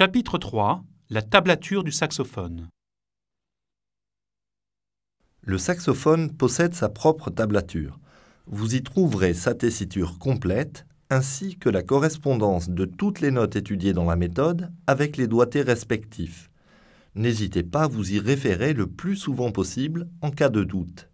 Chapitre 3 La tablature du saxophone Le saxophone possède sa propre tablature. Vous y trouverez sa tessiture complète ainsi que la correspondance de toutes les notes étudiées dans la méthode avec les doigtés respectifs. N'hésitez pas à vous y référer le plus souvent possible en cas de doute.